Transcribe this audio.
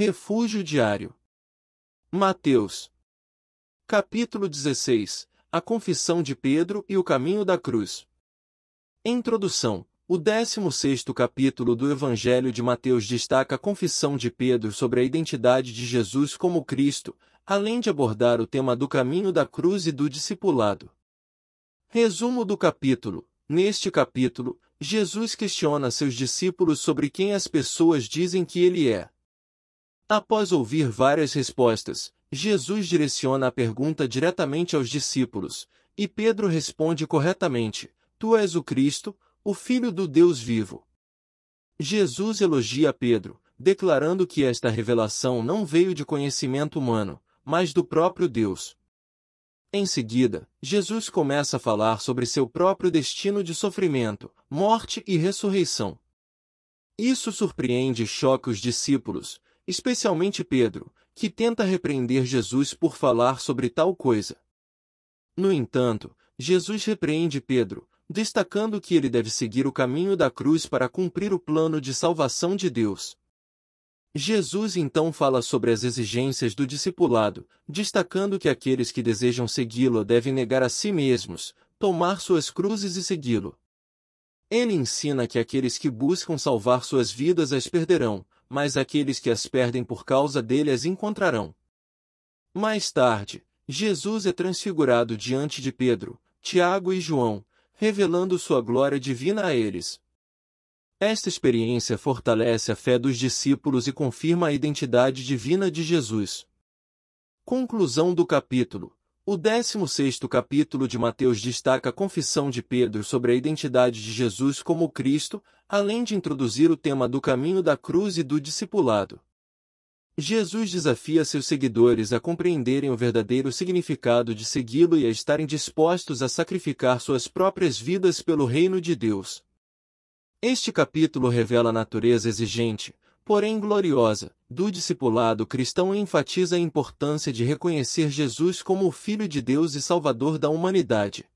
Refúgio diário. Mateus. Capítulo 16. A confissão de Pedro e o caminho da cruz. Introdução. O 16º capítulo do Evangelho de Mateus destaca a confissão de Pedro sobre a identidade de Jesus como Cristo, além de abordar o tema do caminho da cruz e do discipulado. Resumo do capítulo. Neste capítulo, Jesus questiona seus discípulos sobre quem as pessoas dizem que ele é. Após ouvir várias respostas, Jesus direciona a pergunta diretamente aos discípulos, e Pedro responde corretamente: Tu és o Cristo, o Filho do Deus vivo. Jesus elogia Pedro, declarando que esta revelação não veio de conhecimento humano, mas do próprio Deus. Em seguida, Jesus começa a falar sobre seu próprio destino de sofrimento, morte e ressurreição. Isso surpreende e choca os discípulos, especialmente Pedro, que tenta repreender Jesus por falar sobre tal coisa. No entanto, Jesus repreende Pedro, destacando que ele deve seguir o caminho da cruz para cumprir o plano de salvação de Deus. Jesus então fala sobre as exigências do discipulado, destacando que aqueles que desejam segui-lo devem negar a si mesmos, tomar suas cruzes e segui-lo. Ele ensina que aqueles que buscam salvar suas vidas as perderão, mas aqueles que as perdem por causa dele as encontrarão. Mais tarde, Jesus é transfigurado diante de Pedro, Tiago e João, revelando sua glória divina a eles. Esta experiência fortalece a fé dos discípulos e confirma a identidade divina de Jesus. Conclusão do capítulo o 16 capítulo de Mateus destaca a confissão de Pedro sobre a identidade de Jesus como Cristo, além de introduzir o tema do caminho da cruz e do discipulado. Jesus desafia seus seguidores a compreenderem o verdadeiro significado de segui-lo e a estarem dispostos a sacrificar suas próprias vidas pelo reino de Deus. Este capítulo revela a natureza exigente, porém gloriosa, do discipulado cristão enfatiza a importância de reconhecer Jesus como o Filho de Deus e Salvador da humanidade,